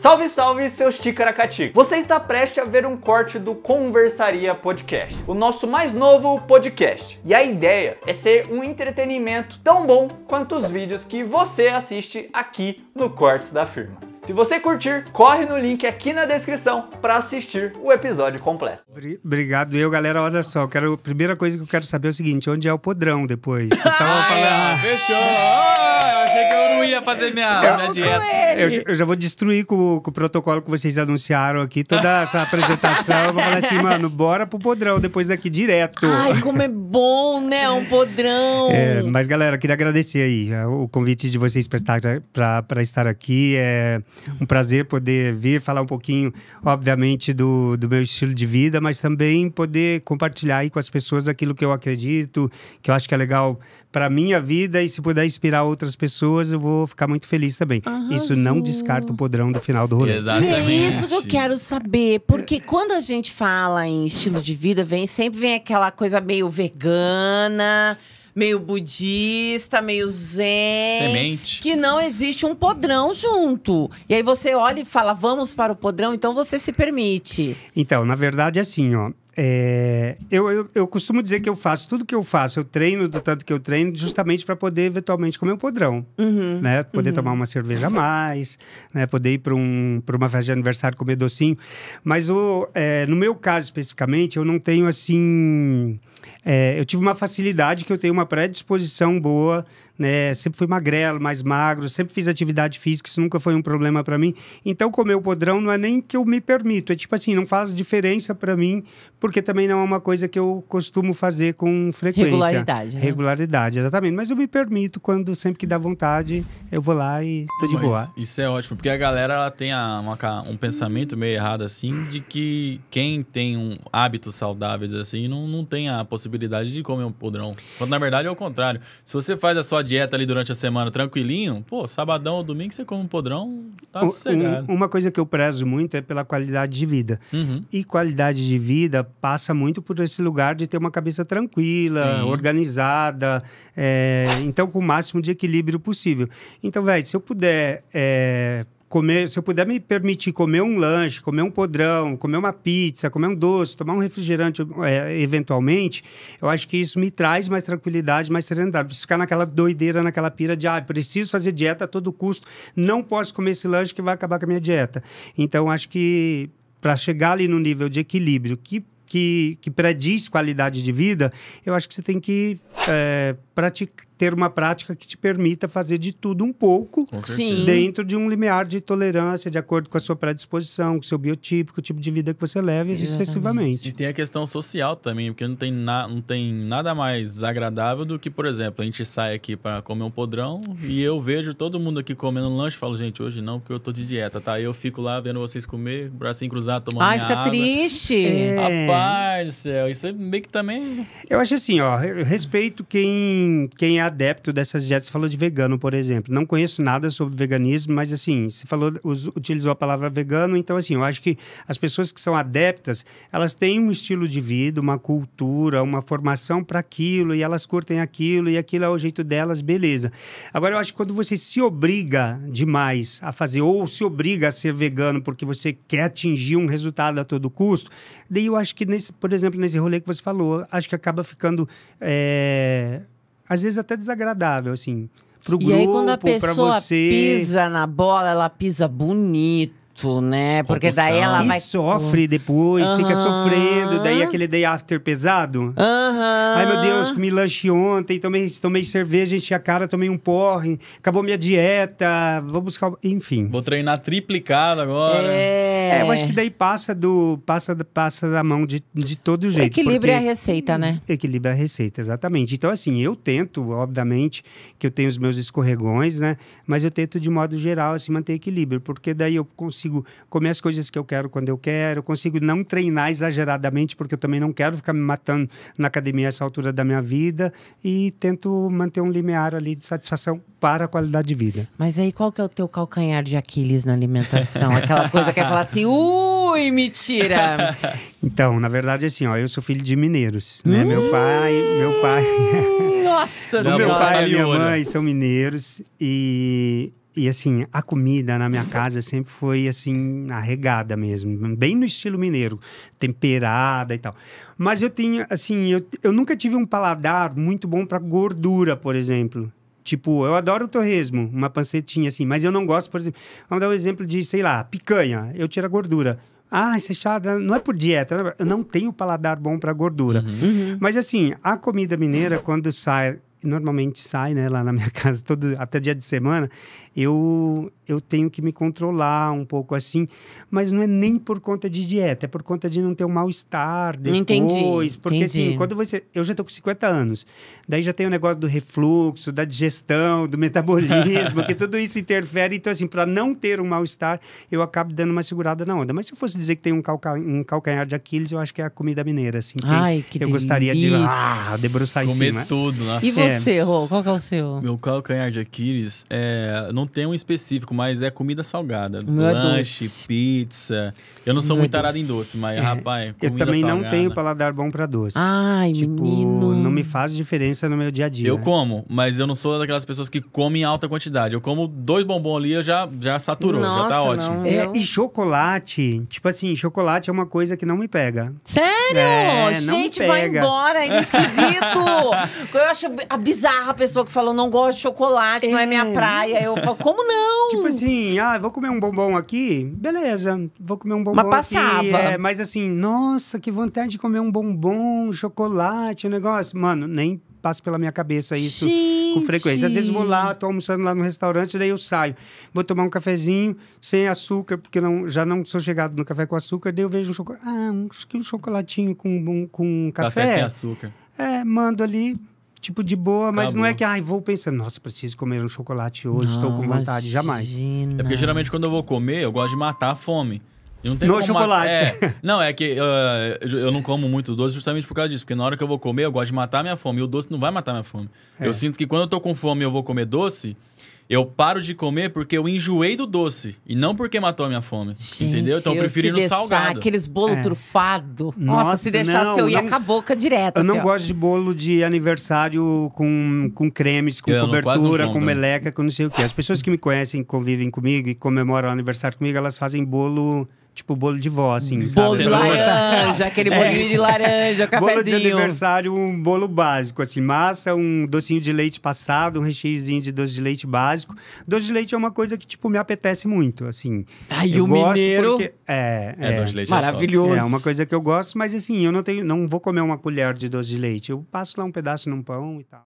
Salve, salve, seus ticaracati! Você está prestes a ver um corte do Conversaria Podcast, o nosso mais novo podcast. E a ideia é ser um entretenimento tão bom quanto os vídeos que você assiste aqui no Cortes da Firma. Se você curtir, corre no link aqui na descrição para assistir o episódio completo. Obrigado. Eu, galera, olha só, quero, a primeira coisa que eu quero saber é o seguinte, onde é o podrão depois? Vocês estavam falando... Fechou! achei é que eu não ia fazer minha, aula. minha dieta. Eu, eu, já vou destruir com, com, o protocolo que vocês anunciaram aqui, toda essa apresentação. Eu vou falar assim, mano, bora pro podrão depois daqui direto. Ai, como é bom, né? Um podrão. É, mas, galera, queria agradecer aí é, o convite de vocês para estar aqui. É um prazer poder vir falar um pouquinho, obviamente, do, do meu estilo de vida, mas também poder compartilhar aí com as pessoas aquilo que eu acredito, que eu acho que é legal para minha vida e se puder inspirar outras pessoas, eu vou ficar muito feliz também. Arrasou. Isso não descarta o podrão do final do rolê. Exatamente. É isso que eu quero saber, porque quando a gente fala em estilo de vida, vem sempre vem aquela coisa meio vegana, meio budista, meio zen. Semente. Que não existe um podrão junto. E aí você olha e fala, vamos para o podrão, então você se permite. Então, na verdade, é assim, ó. É, eu, eu, eu, costumo dizer que eu faço tudo que eu faço, eu treino do tanto que eu treino, justamente para poder eventualmente comer um podrão, uhum, né? Poder uhum. tomar uma cerveja a mais, né? Poder ir para um, uma festa de aniversário comer docinho. Mas o, é, no meu caso especificamente, eu não tenho assim é, eu tive uma facilidade que eu tenho uma predisposição boa, né? Sempre fui magrelo, mais magro, sempre fiz atividade física, isso nunca foi um problema para mim. Então, comer o podrão não é nem que eu me permito, é tipo assim, não faz diferença para mim, porque também não é uma coisa que eu costumo fazer com frequência. Regularidade. Né? Regularidade, exatamente. Mas eu me permito quando sempre que dá vontade, eu vou lá e tô de Mas boa. Isso é ótimo, porque a galera ela tem a, uma, um pensamento meio errado assim de que quem tem um hábitos saudáveis assim não, não tem a possibilidade possibilidade de comer um podrão. Quando na verdade é o contrário. Se você faz a sua dieta ali durante a semana tranquilinho, pô, sabadão ou domingo você come um podrão, tá sossegado. Um, uma coisa que eu prezo muito é pela qualidade de vida. Uhum. E qualidade de vida passa muito por esse lugar de ter uma cabeça tranquila, Sim. organizada, é, então com o máximo de equilíbrio possível. Então, velho, se eu puder. É, comer, se eu puder me permitir comer um lanche, comer um podrão, comer uma pizza, comer um doce, tomar um refrigerante é, eventualmente, eu acho que isso me traz mais tranquilidade, mais serenidade. Preciso ficar naquela doideira, naquela pira de, ah, preciso fazer dieta a todo custo, não posso comer esse lanche que vai acabar com a minha dieta. Então, acho que para chegar ali no nível de equilíbrio que que, que prediz qualidade de vida, eu acho que você tem que é, praticar ter uma prática que te permita fazer de tudo um pouco dentro de um limiar de tolerância, de acordo com a sua predisposição, com o seu biotipo, com o tipo de vida que você leva, Exatamente. e sucessivamente. E tem a questão social também, porque não tem, na, não tem nada mais agradável do que, por exemplo, a gente sai aqui para comer um podrão e eu vejo todo mundo aqui comendo um lanche e falo, gente, hoje não, porque eu tô de dieta, tá? eu fico lá vendo vocês comer, bracinho cruzado, tomando Ai, fica água. triste! É... Rapaz do céu, isso é meio que também... Eu acho assim, ó, respeito quem, quem é adepto dessas dietas. Você falou de vegano, por exemplo. Não conheço nada sobre veganismo, mas assim, você falou, utilizou a palavra vegano, então assim, eu acho que as pessoas que são adeptas, elas têm um estilo de vida, uma cultura, uma formação para aquilo, e elas curtem aquilo, e aquilo é o jeito delas, beleza. Agora, eu acho que quando você se obriga demais a fazer, ou se obriga a ser vegano porque você quer atingir um resultado a todo custo, daí eu acho que, nesse, por exemplo, nesse rolê que você falou, acho que acaba ficando. É às vezes até desagradável, assim, pro e grupo, aí, quando a pessoa você... pisa na bola, ela pisa bonito. Né? Porque daí ela e sofre depois, uhum. fica sofrendo. Daí aquele day after pesado. Uhum. Ai, meu Deus, comi lanche ontem, tomei, tomei cerveja, enchi a cara, tomei um porre, acabou minha dieta, vou buscar. Enfim. Vou treinar triplicado agora. É é, é... eu acho que daí passa do passa, passa da mão de, de todo jeito. Equilibra é a receita, né? Equilibra é a receita, exatamente. Então, assim, eu tento, obviamente, que eu tenho os meus escorregões, né? Mas eu tento, de modo geral, assim, manter equilíbrio, porque daí eu consigo comer as coisas que eu quero quando eu quero, eu consigo não treinar exageradamente, porque eu também não quero ficar me matando na academia essa altura da minha vida, e tento manter um limiar ali de satisfação para a qualidade de vida. Mas aí, qual que é o teu calcanhar de Aquiles na alimentação? Aquela coisa que é falar assim, assim, ui, mentira. então, na verdade, assim, ó, eu sou filho de mineiros, né? meu hum, pai, meu pai. Nossa, Não, meu pai e minha mãe são mineiros e e assim, a comida na minha casa sempre foi assim, arregada mesmo, bem no estilo mineiro, temperada e tal. Mas eu tinha, assim, eu, eu nunca tive um paladar muito bom para gordura, por exemplo. Tipo, eu adoro o torresmo, uma pancetinha assim, mas eu não gosto, por exemplo. Vamos dar um exemplo de, sei lá, picanha. Eu tiro a gordura. Ah, isso é chato. Não é por dieta. Eu não tenho paladar bom para gordura. Uhum. Mas assim, a comida mineira, quando sai normalmente sai, né, lá na minha casa todo até dia de semana, eu eu tenho que me controlar um pouco assim, mas não é nem por conta de dieta, é por conta de não ter um mal-estar depois, entendi, porque assim, entendi. assim, quando você, eu já tô com 50 anos. Daí já tem o negócio do refluxo, da digestão, do metabolismo, que tudo isso interfere, então assim, para não ter um mal-estar, eu acabo dando uma segurada na onda. Mas se eu fosse dizer que tem um, calca, um calcanhar de Aquiles, eu acho que é a comida mineira, assim. Ai, que Eu delícia. gostaria de ah, debruçar Comer em cima. tudo, nossa. E você é seu? Qual que é o seu? Meu calcanhar de Aquiles é, não tem um específico, mas é comida salgada. Meu é lanche, doce. pizza. Eu não sou Meu muito é doce. em doce, mas, é, rapaz, Eu também salgada. não tenho paladar bom para doce. Ai, tipo, menino. Não me faz diferença no meu dia a dia. Eu como, mas eu não sou daquelas pessoas que comem em alta quantidade. Eu como dois bombons ali, eu já, já saturou, Nossa, já tá ótimo. Não, é, e chocolate, tipo assim, chocolate é uma coisa que não me pega. Sério? É, Gente, vai embora, é esquisito. eu acho a bizarra a pessoa que falou, não gosto de chocolate, é. não é minha é. praia. Eu falo, como não? Tipo assim, ah, vou comer um bombom aqui, beleza, vou comer um bombom mas passava. aqui. É, mas assim, nossa, que vontade de comer um bombom, chocolate, um negócio. Mano, nem passa pela minha cabeça isso Gente. com frequência. Às vezes vou lá, tô almoçando lá no restaurante, daí eu saio. Vou tomar um cafezinho sem açúcar, porque não, já não sou chegado no café com açúcar, daí eu vejo um chocolate. Ah, um, um chocolatinho com, com café. Café sem açúcar. É, mando ali, tipo, de boa, mas Acabou. não é que, ai, vou pensando, nossa, preciso comer um chocolate hoje, estou com vontade, imagina. jamais. É porque geralmente quando eu vou comer, eu gosto de matar a fome. não tem no chocolate. É, não, é que uh, eu não como muito doce justamente por causa disso. Porque na hora que eu vou comer, eu gosto de matar a minha fome. E o doce não vai matar a minha fome. É. Eu sinto que quando eu tô com fome e eu vou comer doce, eu paro de comer porque eu enjoei do doce e não porque matou a minha fome. Gente, entendeu? Então eu prefiro ir no salgado. Aqueles bolo é. trufado. Nossa, Nossa, se deixasse não, eu ia não, com a boca direto. Eu não assim, ó. gosto de bolo de aniversário com, com cremes, com eu cobertura, com meleca, com não sei o quê. As pessoas que me conhecem, convivem comigo e comemoram o aniversário comigo, elas fazem bolo tipo bolo de vó, assim. Bolo sabe? de laranja, aquele bolinho é. de laranja, o cafezinho. Bolo de aniversário, um bolo básico, assim, massa, um docinho de leite passado, um recheiozinho de doce de leite básico. Doce de leite é uma coisa que, tipo, me apetece muito, assim. Ai, eu o mineiro. Porque... É, é, é, doce de leite é maravilhoso. É, é, uma coisa que eu gosto, mas assim, eu não tenho, não vou comer uma colher de doce de leite. Eu passo lá um pedaço num pão e tal.